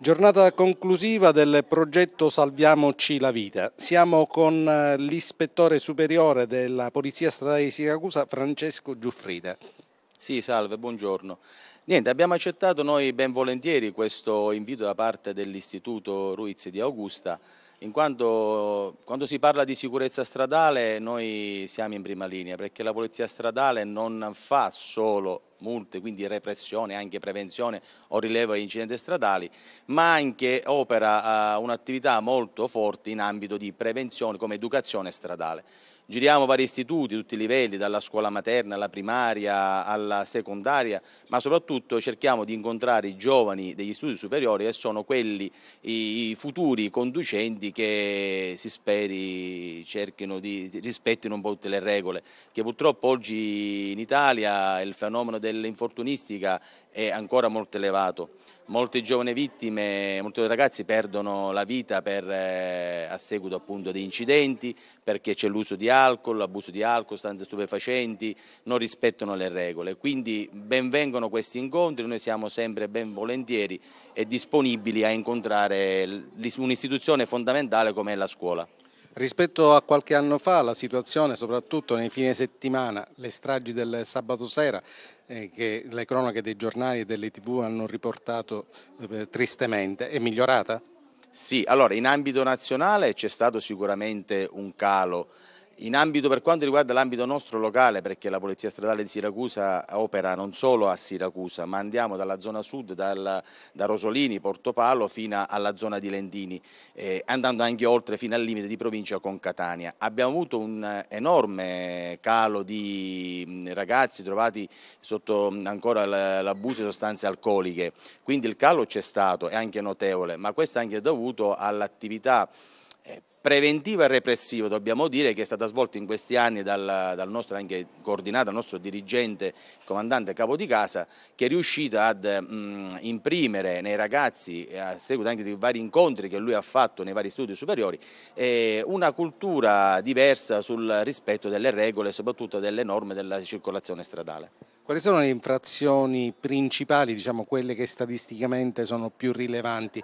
Giornata conclusiva del progetto Salviamoci la vita. Siamo con eh, l'ispettore superiore della Polizia Stradale di Siracusa, Francesco Giuffrida. Sì, salve, buongiorno. Niente, abbiamo accettato noi ben volentieri questo invito da parte dell'Istituto Ruiz di Augusta, in quanto quando si parla di sicurezza stradale noi siamo in prima linea, perché la Polizia Stradale non fa solo multe, quindi repressione, anche prevenzione o rilevo agli incidenti stradali, ma anche opera uh, un'attività molto forte in ambito di prevenzione come educazione stradale. Giriamo vari istituti, tutti i livelli, dalla scuola materna alla primaria alla secondaria, ma soprattutto cerchiamo di incontrare i giovani degli studi superiori che sono quelli, i futuri conducenti che si speri cerchino di rispettino un po' tutte le regole, che purtroppo oggi in Italia il fenomeno del dell'infortunistica è ancora molto elevato. Molte giovani vittime, molti ragazzi perdono la vita per, eh, a seguito appunto di incidenti, perché c'è l'uso di alcol, l'abuso di alcol, sostanze stupefacenti, non rispettano le regole. Quindi benvengono questi incontri, noi siamo sempre ben volentieri e disponibili a incontrare un'istituzione fondamentale come è la scuola. Rispetto a qualche anno fa la situazione, soprattutto nei fine settimana, le stragi del sabato sera, eh, che le cronache dei giornali e delle tv hanno riportato eh, tristemente, è migliorata? Sì, allora in ambito nazionale c'è stato sicuramente un calo in ambito, per quanto riguarda l'ambito nostro locale, perché la Polizia Stradale di Siracusa opera non solo a Siracusa, ma andiamo dalla zona sud, dal, da Rosolini, Portopalo, fino alla zona di Lendini, eh, andando anche oltre fino al limite di provincia con Catania. Abbiamo avuto un enorme calo di mm, ragazzi trovati sotto mm, ancora l'abuso di sostanze alcoliche, quindi il calo c'è stato, è anche notevole, ma questo è anche dovuto all'attività eh, preventiva e repressiva dobbiamo dire che è stata svolta in questi anni dal, dal nostro anche coordinato, dal nostro dirigente comandante capo di casa che è riuscito ad mh, mm, imprimere nei ragazzi eh, a seguito anche di vari incontri che lui ha fatto nei vari studi superiori eh, una cultura diversa sul rispetto delle regole e soprattutto delle norme della circolazione stradale. Quali sono le infrazioni principali, diciamo quelle che statisticamente sono più rilevanti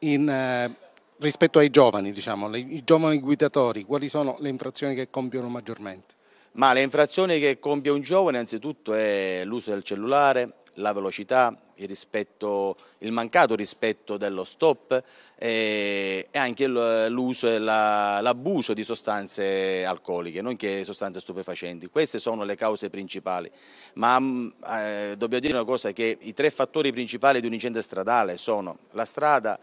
in, eh rispetto ai giovani, diciamo, i giovani guidatori, quali sono le infrazioni che compiono maggiormente? Ma le infrazioni che compie un giovane anzitutto è l'uso del cellulare, la velocità, il, rispetto, il, mancato rispetto dello stop e, anche l'uso e l'abuso di sostanze alcoliche, nonché sostanze stupefacenti. Queste sono le cause principali, ma mm, eh, dobbiamo dire una cosa che i tre fattori principali di un incendio stradale sono la strada,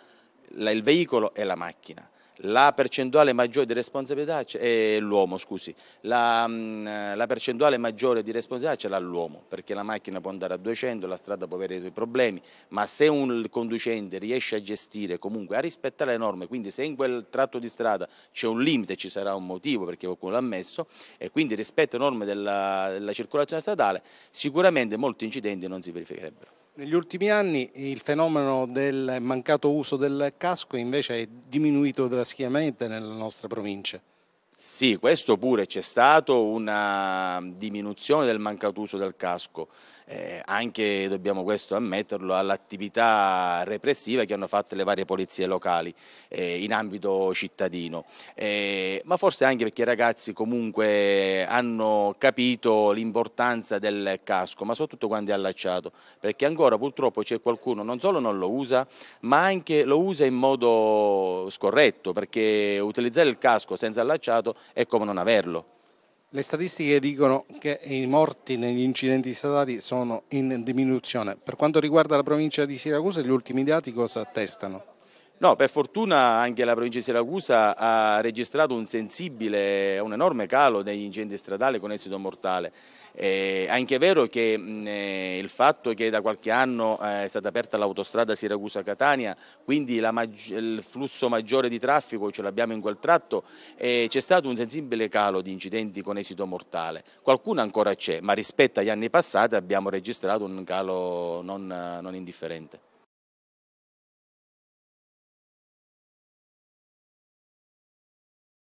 il veicolo è la macchina. La percentuale maggiore di responsabilità è l'uomo, scusi, la, mm, la, percentuale maggiore di responsabilità ce l'ha l'uomo, perché la macchina può andare a 200, la strada può avere i suoi problemi, ma se un conducente riesce a gestire comunque, a rispettare le norme, quindi se in quel tratto di strada c'è un limite ci sarà un motivo perché qualcuno l'ha messo e quindi rispetto alle norme della, della circolazione stradale, sicuramente molti incidenti non si verificherebbero. Negli ultimi anni il fenomeno del mancato uso del casco invece è diminuito drasticamente nelle nostre province. Sì, questo pure c'è stato una diminuzione del mancato uso del casco, eh, anche dobbiamo questo ammetterlo all'attività repressiva che hanno fatto le varie polizie locali eh, in ambito cittadino, eh, ma forse anche perché i ragazzi comunque hanno capito l'importanza del casco, ma soprattutto quando è allacciato, perché ancora purtroppo c'è qualcuno non solo non lo usa, ma anche lo usa in modo scorretto, perché utilizzare il casco senza allacciato Stato è come non averlo. Le statistiche dicono che i morti negli incidenti stradali sono in diminuzione. Per quanto riguarda la provincia di Siracusa, gli ultimi dati cosa attestano? No, per fortuna anche la provincia di Siracusa ha registrato un sensibile, un enorme calo degli incendi stradali con esito mortale. È anche vero che eh, il fatto che da qualche anno eh, è stata aperta l'autostrada Siracusa-Catania, quindi il flusso maggiore di traffico ce l'abbiamo in quel tratto, c'è stato un sensibile calo di incidenti con esito mortale. Qualcuno ancora c'è, ma rispetto agli anni passati abbiamo registrato un calo non, non indifferente.